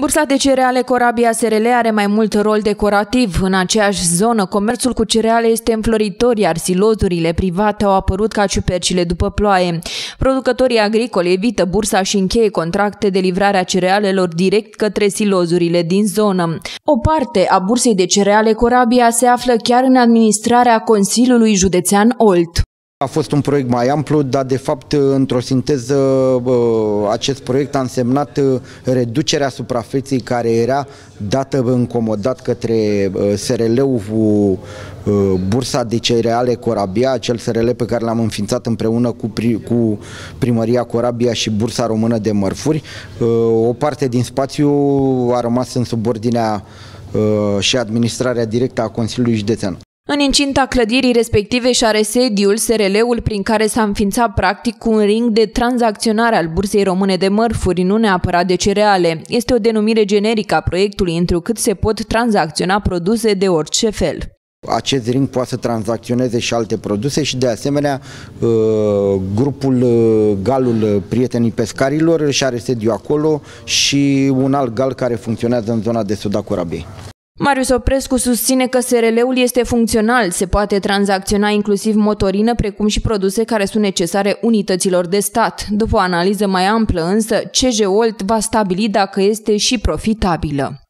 Bursa de cereale Corabia SRL are mai mult rol decorativ. În aceeași zonă, comerțul cu cereale este înfloritor, iar silozurile private au apărut ca ciupercile după ploaie. Producătorii agricoli evită bursa și încheie contracte de livrare a cerealelor direct către silozurile din zonă. O parte a bursei de cereale Corabia se află chiar în administrarea Consiliului Județean Olt. A fost un proiect mai amplu, dar de fapt, într-o sinteză, acest proiect a însemnat uh, reducerea suprafeței care era dată încomodat către SRL-ul uh, Bursa de Cereale Corabia, acel SRL pe care l-am înființat împreună cu, cu Primăria Corabia și Bursa Română de Mărfuri. Uh, o parte din spațiu a rămas în subordinea și administrarea directă a Consiliului Județean. În incinta clădirii respective și are sediul SRL-ul prin care s-a înființat practic cu un ring de tranzacționare al Bursei Române de Mărfuri, nu neapărat de cereale. Este o denumire generică a proiectului, întrucât se pot tranzacționa produse de orice fel. Acest ring poate să tranzacționeze și alte produse și de asemenea ă, grupul ă, Galul ă, Prietenii Pescarilor și are sediu acolo și un alt gal care funcționează în zona de sud a Corabiei. Marius Oprescu susține că SRL-ul este funcțional, se poate tranzacționa inclusiv motorină, precum și produse care sunt necesare unităților de stat. După o analiză mai amplă, însă, CG Olt va stabili dacă este și profitabilă.